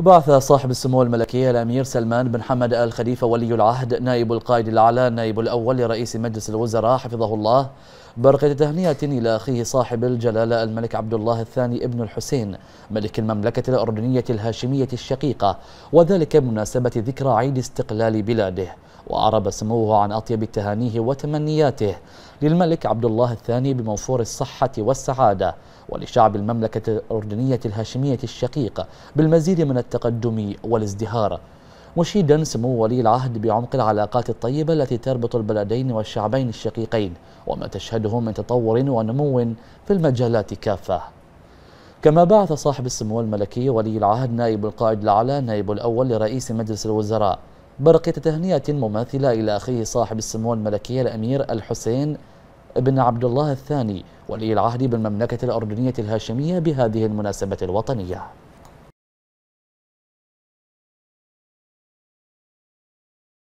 بعث صاحب السمو الملكي الامير سلمان بن حمد ال خليفه ولي العهد نائب القائد الاعلى النائب الاول لرئيس مجلس الوزراء حفظه الله برقة تهنئة إلى أخيه صاحب الجلالة الملك عبد الله الثاني ابن الحسين ملك المملكة الأردنية الهاشمية الشقيقة وذلك بمناسبة ذكرى عيد استقلال بلاده وأعرب سموه عن أطيب تهانيه وتمنياته للملك عبد الله الثاني بموفور الصحة والسعادة ولشعب المملكة الأردنية الهاشمية الشقيق بالمزيد من التقدم والازدهار مشيدا سمو ولي العهد بعمق العلاقات الطيبة التي تربط البلدين والشعبين الشقيقين وما تشهده من تطور ونمو في المجالات كافة كما بعث صاحب السمو الملكي ولي العهد نائب القائد الأعلى نائب الأول لرئيس مجلس الوزراء برقية تهنئة مماثلة إلى أخيه صاحب السمو الملكية الأمير الحسين بن عبد الله الثاني ولي العهد بالمملكة الأردنية الهاشمية بهذه المناسبة الوطنية